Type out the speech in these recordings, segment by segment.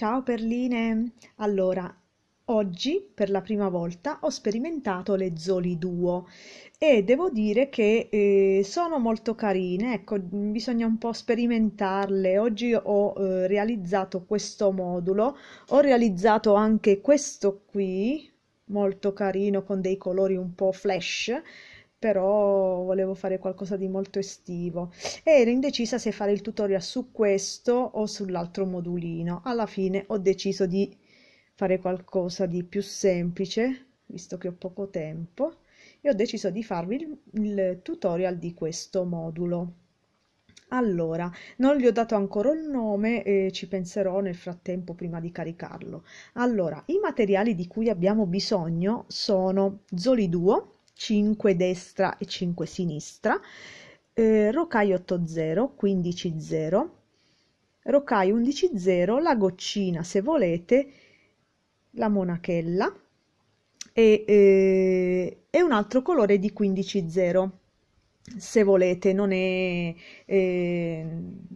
Ciao perline! Allora, oggi per la prima volta ho sperimentato le Zoli Duo e devo dire che eh, sono molto carine, ecco, bisogna un po' sperimentarle. Oggi ho eh, realizzato questo modulo, ho realizzato anche questo qui, molto carino con dei colori un po' flash però volevo fare qualcosa di molto estivo e ero indecisa se fare il tutorial su questo o sull'altro modulino. Alla fine ho deciso di fare qualcosa di più semplice, visto che ho poco tempo, e ho deciso di farvi il, il tutorial di questo modulo. Allora, non gli ho dato ancora il nome, e ci penserò nel frattempo prima di caricarlo. Allora, i materiali di cui abbiamo bisogno sono Zoli 2, 5 destra e 5 sinistra, eh, Rokai 8-0, 15-0, Rokai 11-0, la goccina se volete, la monachella e, eh, e un altro colore di 15-0 se volete, non è, eh,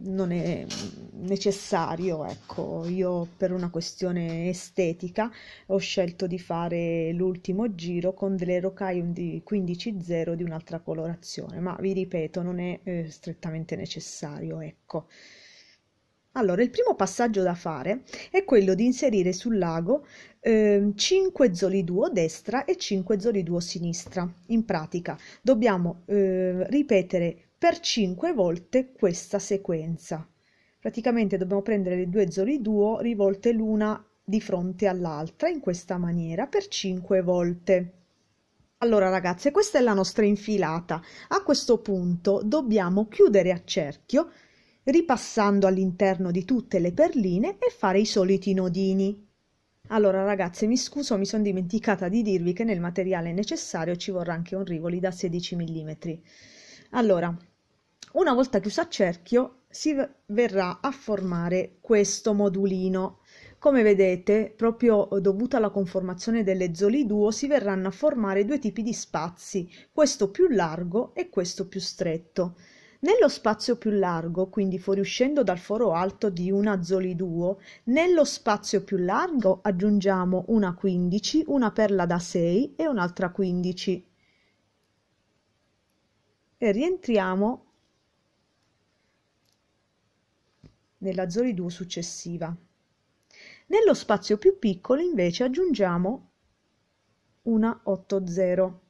non è, necessario, ecco, io per una questione estetica ho scelto di fare l'ultimo giro con delle rocaille di 15.0 di un'altra colorazione, ma vi ripeto, non è eh, strettamente necessario, ecco. Allora, il primo passaggio da fare è quello di inserire sul lago eh, 5 zoli duo destra e 5 zoli duo sinistra. In pratica dobbiamo eh, ripetere per 5 volte questa sequenza. Praticamente dobbiamo prendere le due zoli duo rivolte l'una di fronte all'altra in questa maniera per 5 volte. Allora ragazze, questa è la nostra infilata. A questo punto dobbiamo chiudere a cerchio ripassando all'interno di tutte le perline e fare i soliti nodini. Allora ragazze mi scuso, mi sono dimenticata di dirvi che nel materiale necessario ci vorrà anche un rivoli da 16 mm. Allora, una volta chiuso a cerchio si verrà a formare questo modulino. Come vedete, proprio dovuta alla conformazione delle zoli duo, si verranno a formare due tipi di spazi, questo più largo e questo più stretto. Nello spazio più largo, quindi fuoriuscendo dal foro alto di un azzoliduo, nello spazio più largo aggiungiamo una 15, una perla da 6 e un'altra 15. E rientriamo nella nell'azzoliduo successiva. Nello spazio più piccolo invece aggiungiamo una 80.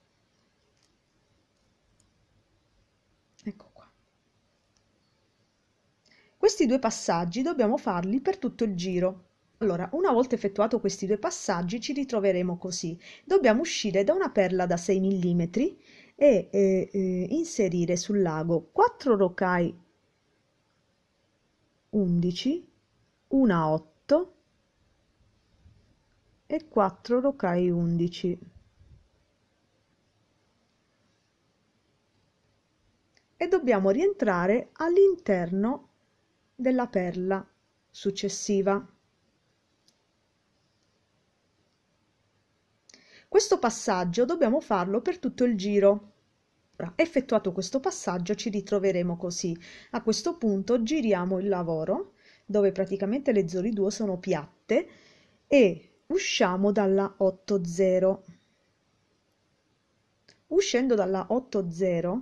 Questi due passaggi dobbiamo farli per tutto il giro. Allora, una volta effettuato questi due passaggi ci ritroveremo così. Dobbiamo uscire da una perla da 6 mm e eh, eh, inserire sul lago 4 rocai 11, una 8 e 4 rocai 11. E dobbiamo rientrare all'interno della Perla, successiva. Questo passaggio dobbiamo farlo per tutto il giro. Ora, effettuato questo passaggio ci ritroveremo così. A questo punto giriamo il lavoro, dove praticamente le zone 2 sono piatte, e usciamo dalla 8-0. Uscendo dalla 8-0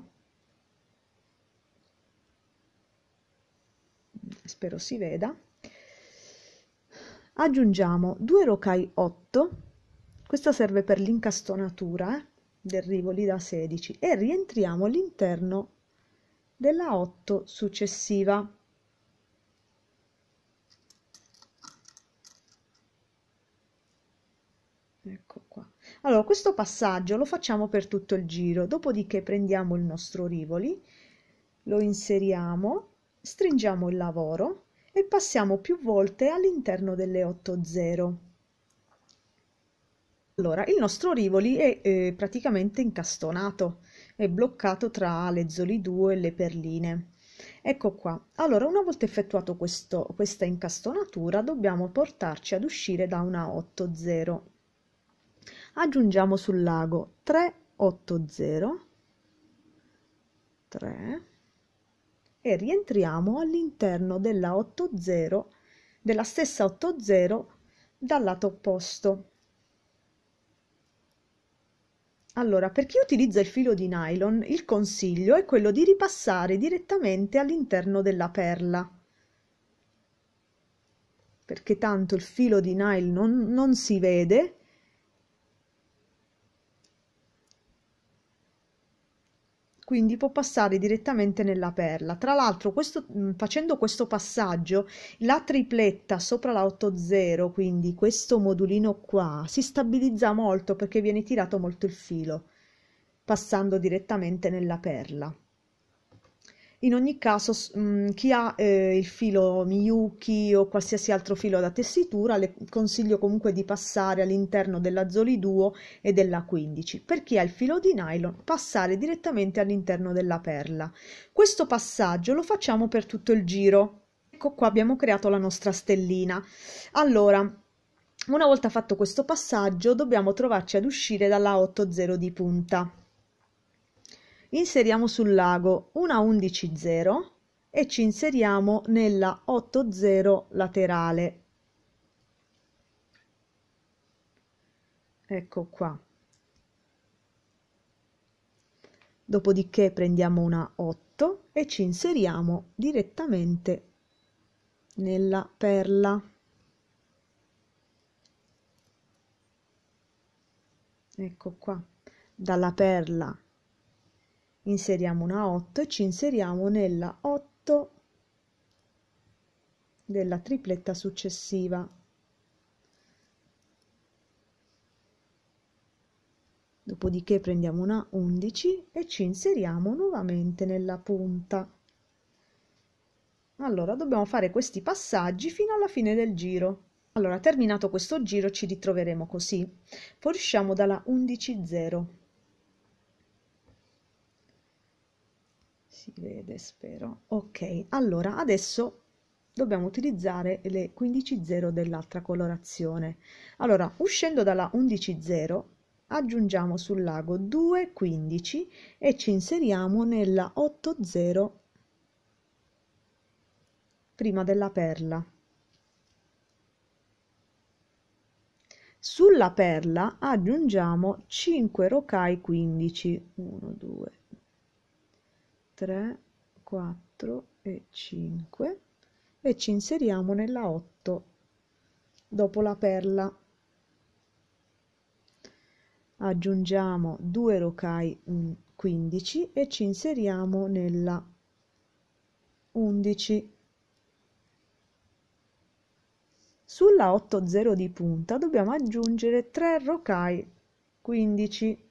spero si veda, aggiungiamo due rocai 8, questa serve per l'incastonatura eh, del rivoli da 16 e rientriamo all'interno della 8 successiva. Ecco qua. Allora, questo passaggio lo facciamo per tutto il giro, dopodiché prendiamo il nostro rivoli, lo inseriamo stringiamo il lavoro e passiamo più volte all'interno delle 8.0. Allora, il nostro Rivoli è eh, praticamente incastonato, è bloccato tra le zoli 2 e le perline. Ecco qua. Allora, una volta effettuato questo, questa incastonatura, dobbiamo portarci ad uscire da una 8.0. Aggiungiamo sul lago 3-8-0, 3, e rientriamo all'interno della 8.0 della stessa 8.0 dal lato opposto. Allora, per chi utilizza il filo di nylon, il consiglio è quello di ripassare direttamente all'interno della perla, perché tanto il filo di nylon non, non si vede quindi può passare direttamente nella perla. Tra l'altro questo, mm, facendo questo passaggio la tripletta sopra la 8.0, quindi questo modulino qua, si stabilizza molto perché viene tirato molto il filo passando direttamente nella perla. In ogni caso, mh, mm, chi ha eh, il filo Miyuki o qualsiasi altro filo da tessitura, le consiglio comunque di passare all'interno della Zoli 2 e della 15. Per chi ha il filo di nylon, passare direttamente all'interno della perla. Questo passaggio lo facciamo per tutto il giro. Ecco qua abbiamo creato la nostra stellina. Allora, una volta fatto questo passaggio dobbiamo trovarci ad uscire dalla 8.0 di punta inseriamo sul lago una 11.0 e ci inseriamo nella 8.0 laterale. Ecco qua. Dopodiché prendiamo una 8 e ci inseriamo direttamente nella perla. Ecco qua, dalla perla inseriamo una 8 e ci inseriamo nella 8 della tripletta successiva dopodiché prendiamo una 11 e ci inseriamo nuovamente nella punta allora dobbiamo fare questi passaggi fino alla fine del giro allora terminato questo giro ci ritroveremo così Poi usciamo dalla 11 0 si vede spero ok allora adesso dobbiamo utilizzare le 15.0 dell'altra colorazione allora uscendo dalla 11.0 aggiungiamo sul lago 2.15 e ci inseriamo nella 8.0 prima della perla sulla perla aggiungiamo 5 rocai 15 1 2 3, 4 e 5 e ci inseriamo nella 8 dopo la perla. Aggiungiamo 2 rocai 15 mm, e ci inseriamo nella 11. Sulla 8-0 di punta dobbiamo aggiungere 3 rocai 15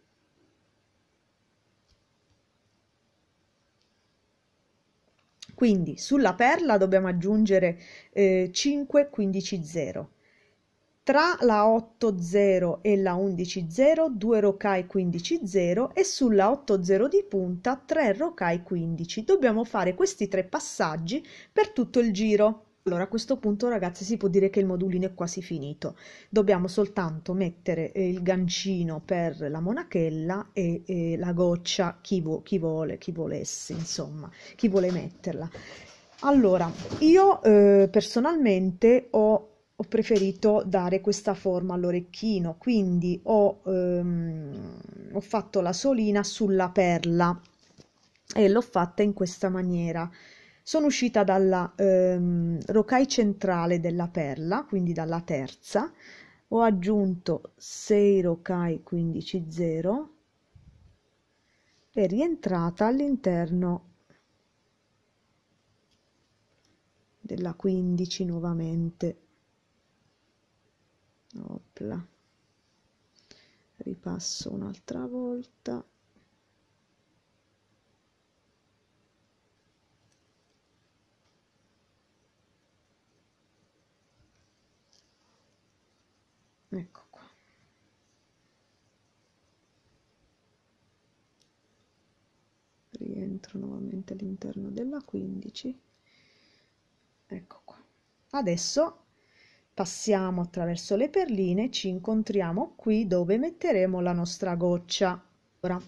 Quindi sulla perla dobbiamo aggiungere eh, 5 15 0. Tra la 8-0 e la 11-0 2 rocai 15-0 e sulla 8-0 di punta 3 rocai 15. Dobbiamo fare questi tre passaggi per tutto il giro. Allora, a questo punto, ragazzi, si può dire che il modulino è quasi finito. Dobbiamo soltanto mettere eh, il gancino per la monachella e, e la goccia, chi, vo- chi, vuole, chi volesse, insomma, chi vuole metterla. Allora, io eh, personalmente ho, ho, preferito dare questa forma all'orecchino, quindi ho, ehm, ho fatto la solina sulla perla e l'ho fatta in questa maniera. Sono uscita dalla ehm, rocaia centrale della perla, quindi dalla terza, ho aggiunto 6 rocai quindi 0 e rientrata all'interno della 15 nuovamente. Opla. Ripasso un'altra volta. nuovamente all'interno della 15 ecco qua adesso passiamo attraverso le perline ci incontriamo qui dove metteremo la nostra goccia ora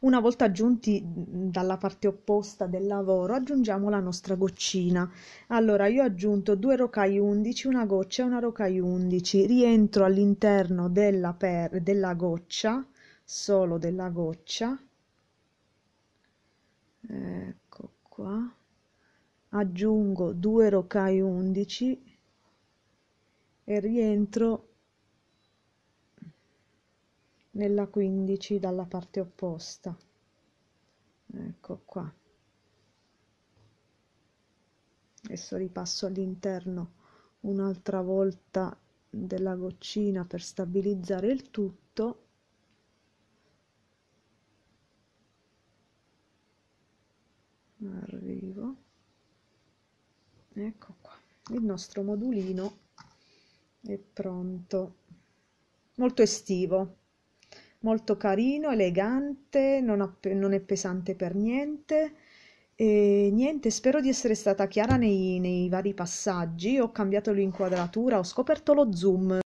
una volta giunti dalla parte opposta del lavoro aggiungiamo la nostra goccina allora io ho aggiunto due rocai 11 una goccia e una rocai 11 rientro all'interno della, per, della goccia solo della goccia ecco qua aggiungo 2 rocai 11 e rientro nella 15 dalla parte opposta ecco qua adesso ripasso all'interno un'altra volta della goccina per stabilizzare il tutto arrivo ecco qua il nostro modulino è pronto molto estivo molto carino elegante non, non è pesante per niente e niente spero di essere stata chiara nei, nei vari passaggi ho cambiato l'inquadratura ho scoperto lo zoom